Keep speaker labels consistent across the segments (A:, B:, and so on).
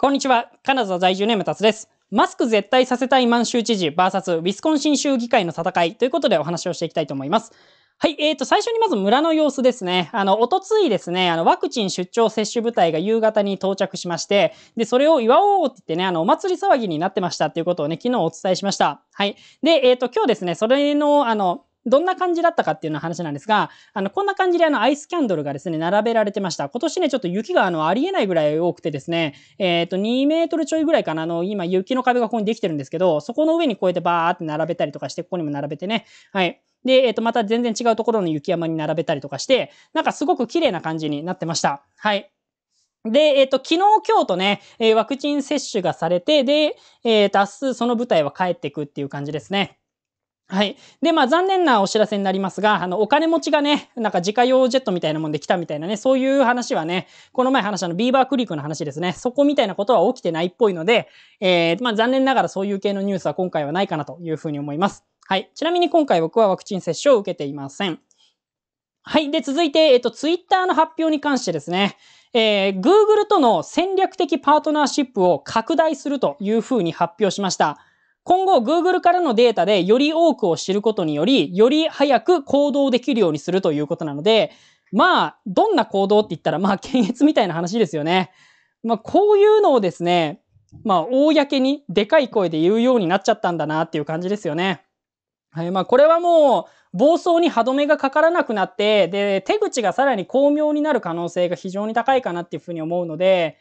A: こんにちは。カナダ在住ネムタ達です。マスク絶対させたい満州知事 VS ウィスコンシン州議会の戦いということでお話をしていきたいと思います。はい、えーと、最初にまず村の様子ですね。あの、おとついですね、あの、ワクチン出張接種部隊が夕方に到着しまして、で、それを祝おうって言ってね、あの、お祭り騒ぎになってましたっていうことをね、昨日お伝えしました。はい。で、えっ、ー、と、今日ですね、それの、あの、どんな感じだったかっていうの話なんですが、あの、こんな感じであの、アイスキャンドルがですね、並べられてました。今年ね、ちょっと雪があの、ありえないぐらい多くてですね、えっ、ー、と、2メートルちょいぐらいかな、あの、今、雪の壁がここにできてるんですけど、そこの上にこうやってバーって並べたりとかして、ここにも並べてね、はい。で、えっ、ー、と、また全然違うところの雪山に並べたりとかして、なんかすごく綺麗な感じになってました。はい。で、えっ、ー、と、昨日、今日とね、えー、ワクチン接種がされて、で、えっ、と、明日、その舞台は帰ってくっていう感じですね。はい。で、まあ残念なお知らせになりますが、あの、お金持ちがね、なんか自家用ジェットみたいなもんで来たみたいなね、そういう話はね、この前話したのビーバークリークの話ですね、そこみたいなことは起きてないっぽいので、えー、まあ残念ながらそういう系のニュースは今回はないかなというふうに思います。はい。ちなみに今回僕はワクチン接種を受けていません。はい。で、続いて、えっと、ツイッターの発表に関してですね、えー、Google との戦略的パートナーシップを拡大するというふうに発表しました。今後 Google からのデータでより多くを知ることにより、より早く行動できるようにするということなので、まあ、どんな行動って言ったら、まあ、検閲みたいな話ですよね。まあ、こういうのをですね、まあ、公にでかい声で言うようになっちゃったんだなっていう感じですよね。はい、まあ、これはもう、暴走に歯止めがかからなくなって、で、手口がさらに巧妙になる可能性が非常に高いかなっていうふうに思うので、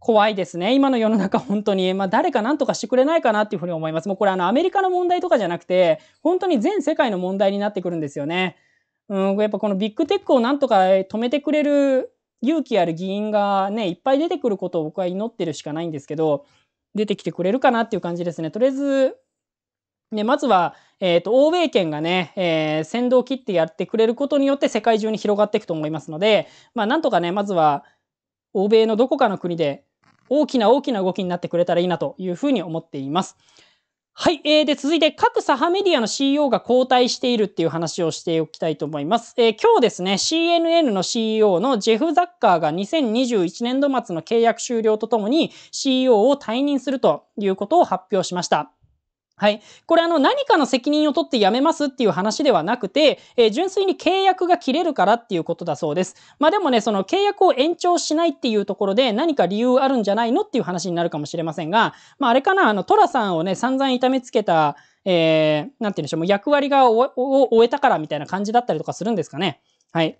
A: 怖いですね。今の世の中本当に、まあ、誰か何とかしてくれないかなっていうふうに思います。もうこれあのアメリカの問題とかじゃなくて、本当に全世界の問題になってくるんですよね。うん、やっぱこのビッグテックをなんとか止めてくれる勇気ある議員がね、いっぱい出てくることを僕は祈ってるしかないんですけど、出てきてくれるかなっていう感じですね。とりあえず、ね、まずは、えっ、ー、と、欧米圏がね、えー、先導を切ってやってくれることによって世界中に広がっていくと思いますので、まあ、なんとかね、まずは、欧米のどこかの国で大きな大きな動きになってくれたらいいなというふうに思っています。はい。えー、で、続いて、各サハメディアの CEO が交代しているっていう話をしておきたいと思います。えー、今日ですね、CNN の CEO のジェフ・ザッカーが2021年度末の契約終了とともに CEO を退任するということを発表しました。はい。これあの何かの責任を取って辞めますっていう話ではなくて、えー、純粋に契約が切れるからっていうことだそうです。まあでもね、その契約を延長しないっていうところで何か理由あるんじゃないのっていう話になるかもしれませんが、まああれかな、あの、トラさんをね、散々痛めつけた、えー、なんて言うんでしょう、もう役割が終えたからみたいな感じだったりとかするんですかね。はい。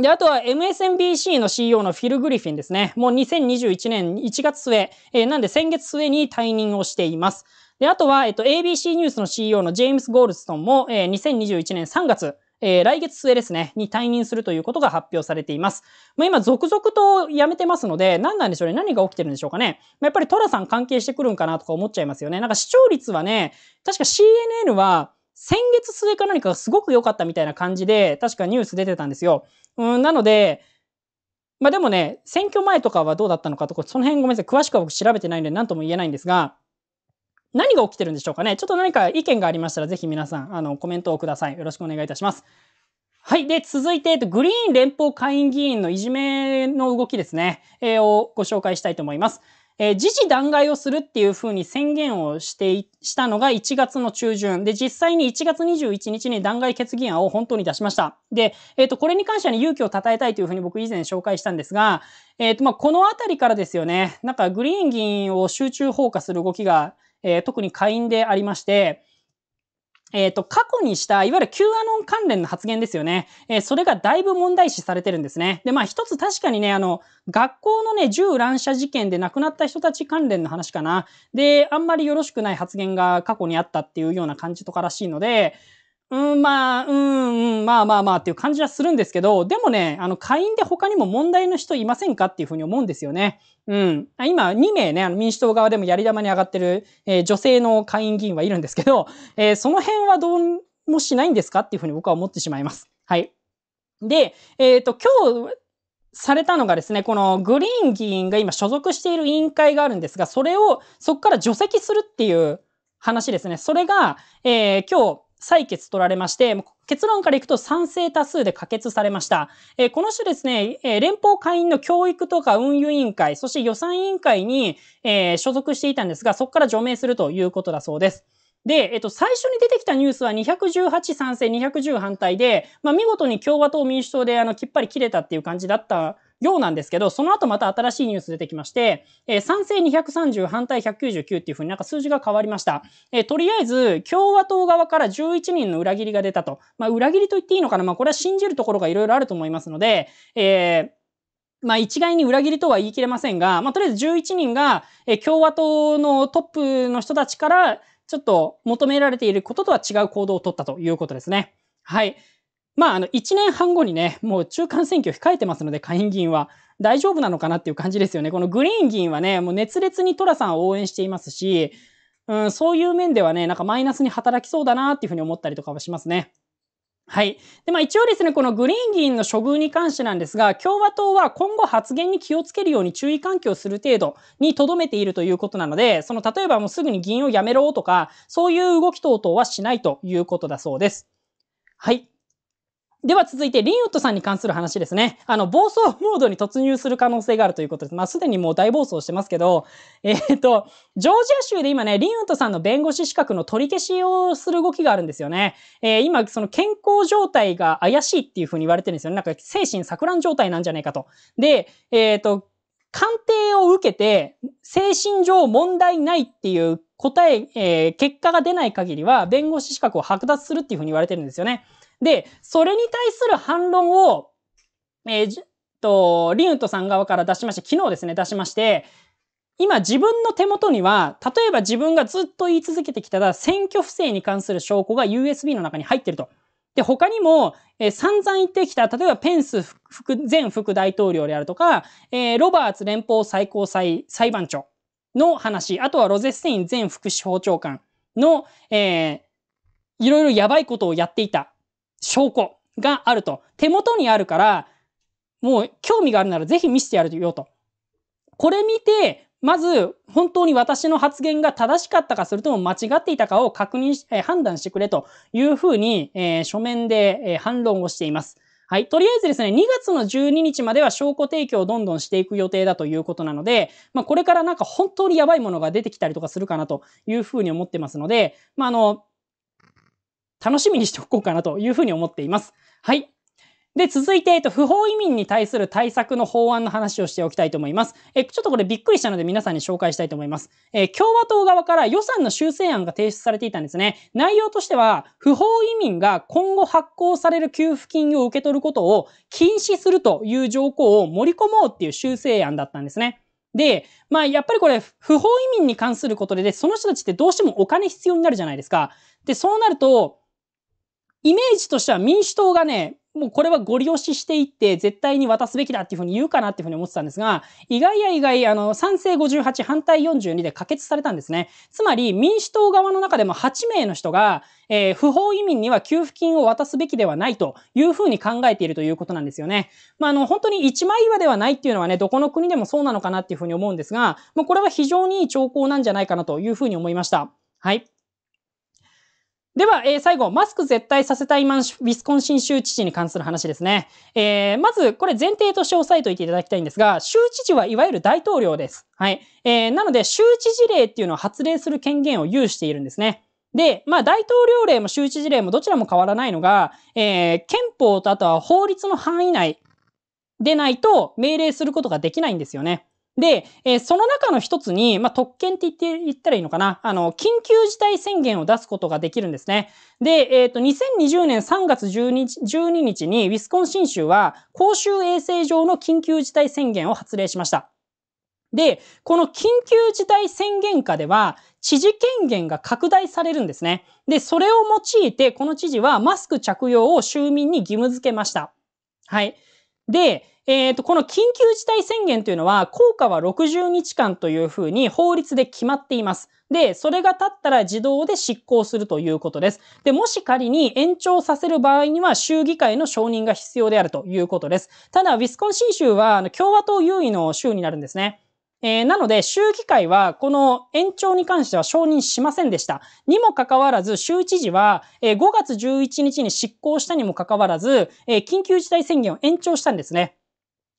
A: で、あとは MSNBC の CEO のフィル・グリフィンですね。もう2021年1月末、えー、なんで先月末に退任をしています。で、あとは、えっと、ABC ニュースの CEO のジェームス・ゴールストンも、えー、2021年3月、えー、来月末ですね、に退任するということが発表されています。まあ、今、続々と辞めてますので、何なんでしょうね、何が起きてるんでしょうかね。まあ、やっぱりトラさん関係してくるんかなとか思っちゃいますよね。なんか視聴率はね、確か CNN は、先月末か何かすごく良かったみたいな感じで、確かニュース出てたんですよ。うん、なので、まあでもね、選挙前とかはどうだったのかとか、その辺ごめんなさい、詳しくは僕調べてないんで何とも言えないんですが、何が起きてるんでしょうかね。ちょっと何か意見がありましたら、ぜひ皆さん、あの、コメントをください。よろしくお願いいたします。はい。で、続いて、グリーン連邦下院議員のいじめの動きですね、えー、をご紹介したいと思います。えー、時事弾劾をするっていうふうに宣言をしてしたのが1月の中旬。で、実際に1月21日に弾劾決議案を本当に出しました。で、えっ、ー、と、これに関しては勇気を称えたいというふうに僕以前紹介したんですが、えっ、ー、と、まあ、このあたりからですよね、なんかグリーン議員を集中砲火する動きが、え特に下院でありまして、えっ、ー、と、過去にした、いわゆる Q アノン関連の発言ですよね。えー、それがだいぶ問題視されてるんですね。で、まあ一つ確かにね、あの、学校のね、銃乱射事件で亡くなった人たち関連の話かな。で、あんまりよろしくない発言が過去にあったっていうような感じとからしいので、うん、まあ、うん、うん、まあまあまあっていう感じはするんですけど、でもね、あの、会員で他にも問題の人いませんかっていうふうに思うんですよね。うん。今、2名ね、あの民主党側でもやり玉に上がってる、えー、女性の会員議員はいるんですけど、えー、その辺はどうもしないんですかっていうふうに僕は思ってしまいます。はい。で、えっ、ー、と、今日、されたのがですね、このグリーン議員が今所属している委員会があるんですが、それを、そこから除籍するっていう話ですね。それが、えー、今日、採決取られまして、結論からいくと賛成多数で可決されました。えー、この種ですね、えー、連邦会員の教育とか運輸委員会、そして予算委員会に、えー、所属していたんですが、そこから除名するということだそうです。で、えっと、最初に出てきたニュースは218賛成、210反対で、まあ、見事に共和党、民主党で、あの、きっぱり切れたっていう感じだったようなんですけど、その後また新しいニュース出てきまして、えー、賛成230、反対199っていうふうになんか数字が変わりました。えー、とりあえず、共和党側から11人の裏切りが出たと。まあ、裏切りと言っていいのかなまあ、これは信じるところがいろいろあると思いますので、えーまあ一概に裏切りとは言い切れませんが、まあとりあえず11人が、え共和党のトップの人たちから、ちょっと求められていることとは違う行動を取ったということですね。はい。まあ、あの、1年半後にね、もう中間選挙控えてますので、下院議員は。大丈夫なのかなっていう感じですよね。このグリーン議員はね、もう熱烈にトラさんを応援していますし、うん、そういう面ではね、なんかマイナスに働きそうだなっていうふうに思ったりとかはしますね。はい。で、まあ一応ですね、このグリーン議員の処遇に関してなんですが、共和党は今後発言に気をつけるように注意喚起をする程度に留めているということなので、その例えばもうすぐに議員を辞めろとか、そういう動き等々はしないということだそうです。はい。では続いて、リンウッドさんに関する話ですね。あの、暴走モードに突入する可能性があるということです。まあ、すでにもう大暴走してますけど、えー、っと、ジョージア州で今ね、リンウッドさんの弁護士資格の取り消しをする動きがあるんですよね。えー、今、その健康状態が怪しいっていうふうに言われてるんですよね。なんか、精神錯乱状態なんじゃないかと。で、えー、っと、鑑定を受けて、精神上問題ないっていう答え、えー、結果が出ない限りは、弁護士資格を剥奪するっていうふうに言われてるんですよね。で、それに対する反論を、えー、と、リウントさん側から出しまして、昨日ですね、出しまして、今自分の手元には、例えば自分がずっと言い続けてきた選挙不正に関する証拠が USB の中に入ってると。で、他にも、えー、散々言ってきた、例えばペンス副前副大統領であるとか、えー、ロバーツ連邦最高裁裁判長の話、あとはロゼステイン前副司法長官の、えー、いろいろやばいことをやっていた証拠があると。手元にあるから、もう興味があるならぜひ見せてやるよと。これ見て、まず本当に私の発言が正しかったかそれとも間違っていたかを確認し、え判断してくれというふうに、えー、書面で、え反論をしています。はい。とりあえずですね、2月の12日までは証拠提供をどんどんしていく予定だということなので、まあ、これからなんか本当にやばいものが出てきたりとかするかなというふうに思ってますので、まあ、あの、楽しみにしておこうかなというふうに思っています。はい。で、続いて、えっと、不法移民に対する対策の法案の話をしておきたいと思います。え、ちょっとこれびっくりしたので皆さんに紹介したいと思います。え、共和党側から予算の修正案が提出されていたんですね。内容としては、不法移民が今後発行される給付金を受け取ることを禁止するという条項を盛り込もうっていう修正案だったんですね。で、まあ、やっぱりこれ、不法移民に関することで、その人たちってどうしてもお金必要になるじゃないですか。で、そうなると、イメージとしては民主党がね、もうこれはご利用ししていって、絶対に渡すべきだっていうふうに言うかなっていうふうに思ってたんですが、意外や意外、あの、賛成58、反対42で可決されたんですね。つまり、民主党側の中でも8名の人が、えー、不法移民には給付金を渡すべきではないというふうに考えているということなんですよね。まあ、あの、本当に一枚岩ではないっていうのはね、どこの国でもそうなのかなっていうふうに思うんですが、もうこれは非常に良い兆候なんじゃないかなというふうに思いました。はい。では、えー、最後、マスク絶対させたいマンウィスコンシン州知事に関する話ですね。えー、まず、これ前提として押さえておいていただきたいんですが、州知事はいわゆる大統領です。はい。えー、なので、州知事令っていうのを発令する権限を有しているんですね。で、まあ、大統領令も州知事令もどちらも変わらないのが、えー、憲法とあとは法律の範囲内でないと命令することができないんですよね。で、えー、その中の一つに、まあ、特権って言って、言ったらいいのかな。あの、緊急事態宣言を出すことができるんですね。で、えっ、ー、と、2020年3月12日 ,12 日に、ウィスコンシン州は、公衆衛生上の緊急事態宣言を発令しました。で、この緊急事態宣言下では、知事権限が拡大されるんですね。で、それを用いて、この知事はマスク着用を州民に義務付けました。はい。で、えー、とこの緊急事態宣言というのは効果は60日間というふうに法律で決まっています。で、それが経ったら自動で執行するということです。で、もし仮に延長させる場合には州議会の承認が必要であるということです。ただ、ウィスコンシン州は共和党優位の州になるんですね。えー、なので、州議会はこの延長に関しては承認しませんでした。にもかかわらず、州知事は、えー、5月11日に執行したにもかかわらず、えー、緊急事態宣言を延長したんですね。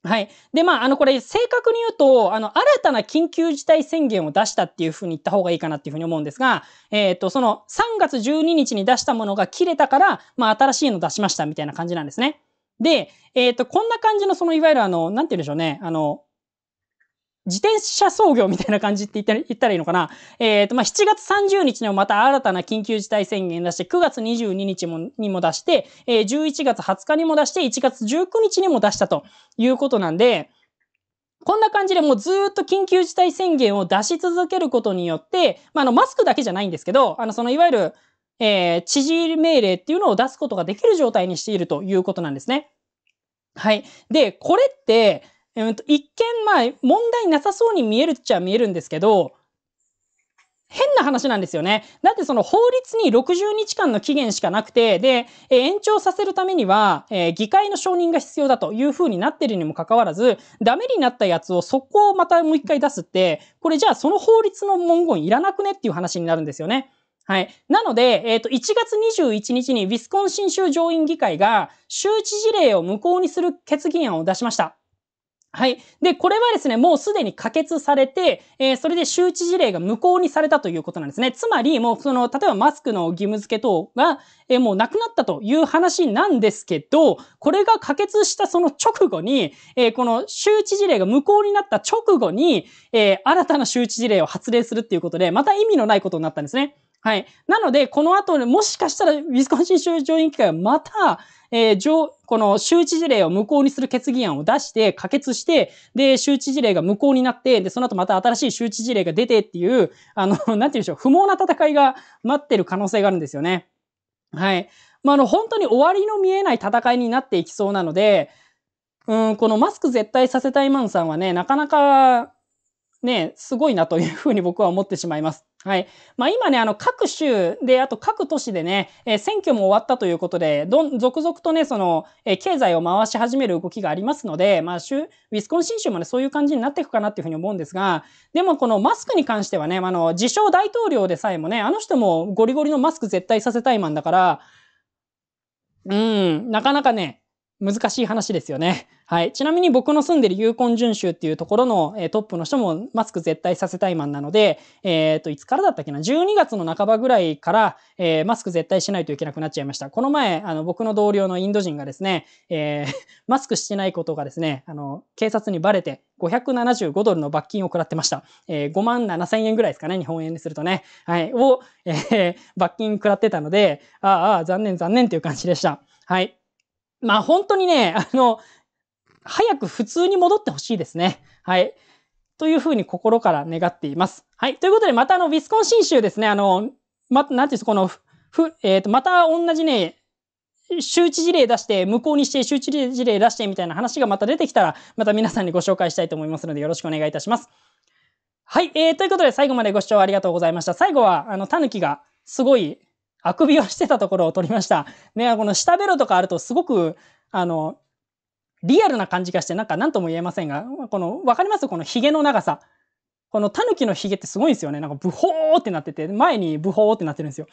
A: はい。で、まあ、あの、これ、正確に言うと、あの、新たな緊急事態宣言を出したっていうふうに言った方がいいかなっていうふうに思うんですが、えっ、ー、と、その3月12日に出したものが切れたから、まあ、新しいの出しましたみたいな感じなんですね。で、えっ、ー、と、こんな感じの、その、いわゆるあの、なんて言うんでしょうね、あの、自転車操業みたいな感じって言ったらいいのかな。えっ、ー、と、まあ、7月30日にもまた新たな緊急事態宣言出して、9月22日もにも出して、えー、11月20日にも出して、1月19日にも出したということなんで、こんな感じでもうずっと緊急事態宣言を出し続けることによって、まあ、あの、マスクだけじゃないんですけど、あの、その、いわゆる、えー、知事命令っていうのを出すことができる状態にしているということなんですね。はい。で、これって、うん、と一見まあ問題なさそうに見えるっちゃ見えるんですけど変な話なんですよね。だってその法律に60日間の期限しかなくて、で、え延長させるためには、えー、議会の承認が必要だという風になってるにもかかわらず、ダメになったやつをそこをまたもう一回出すって、これじゃあその法律の文言いらなくねっていう話になるんですよね。はい。なので、えっ、ー、と、1月21日にウィスコンシン州上院議会が周知事例を無効にする決議案を出しました。はい。で、これはですね、もうすでに可決されて、えー、それで周知事例が無効にされたということなんですね。つまり、もうその、例えばマスクの義務付け等が、えー、もうなくなったという話なんですけど、これが可決したその直後に、えー、この周知事例が無効になった直後に、え新たな周知事例を発令するっていうことで、また意味のないことになったんですね。はい。なので、この後、ね、もしかしたら、ウィスコンシン州上院議会はまた、えー、上、この州知事例を無効にする決議案を出して、可決して、で、周知事例が無効になって、で、その後また新しい周知事例が出てっていう、あの、なんて言うんでしょう、不毛な戦いが待ってる可能性があるんですよね。はい。まあ、あの、本当に終わりの見えない戦いになっていきそうなので、うん、このマスク絶対させたいマンさんはね、なかなか、ね、すごいなというふうに僕は思ってしまいます。はい。まあ、今ね、あの、各州で、あと各都市でね、えー、選挙も終わったということで、どん、続々とね、その、えー、経済を回し始める動きがありますので、まあ、州、ウィスコンシン州もね、そういう感じになっていくかなっていうふうに思うんですが、でもこのマスクに関してはね、あの、自称大統領でさえもね、あの人もゴリゴリのマスク絶対させたいマンだから、うん、なかなかね、難しい話ですよね。はい。ちなみに僕の住んでるユーコン州っていうところの、えー、トップの人もマスク絶対させたいマンなので、えっ、ー、と、いつからだったっけな ?12 月の半ばぐらいから、えー、マスク絶対しないといけなくなっちゃいました。この前、あの、僕の同僚のインド人がですね、え マスクしてないことがですね、あの、警察にバレて、575ドルの罰金を食らってました。えー、5万7千円ぐらいですかね、日本円にするとね。はい。を、え罰金食らってたので、ああ、残念残念っていう感じでした。はい。まあ本当にね、あの、早く普通に戻ってほしいですね。はい。というふうに心から願っています。はい。ということで、またあの、ウィスコンシン州ですね、あの、ま、なんていうんですか、この、ふ、えっ、ー、と、また同じね、周知事例出して、無効にして周知事例出してみたいな話がまた出てきたら、また皆さんにご紹介したいと思いますので、よろしくお願いいたします。はい。えー、ということで、最後までご視聴ありがとうございました。最後は、あの、タヌキが、すごい、あくびをしてたところを撮りました。ね、この下ベロとかあるとすごく、あの、リアルな感じがして、なんか何とも言えませんが、この、わかりますこのヒゲの長さ。このタヌキのヒゲってすごいんですよね。なんかブホーってなってて、前にブホーってなってるんですよ。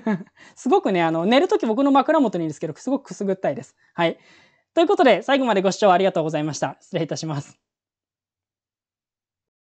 A: すごくね、あの、寝るとき僕の枕元にいるんですけど、すごくくすぐったいです。はい。ということで、最後までご視聴ありがとうございました。失礼いたします。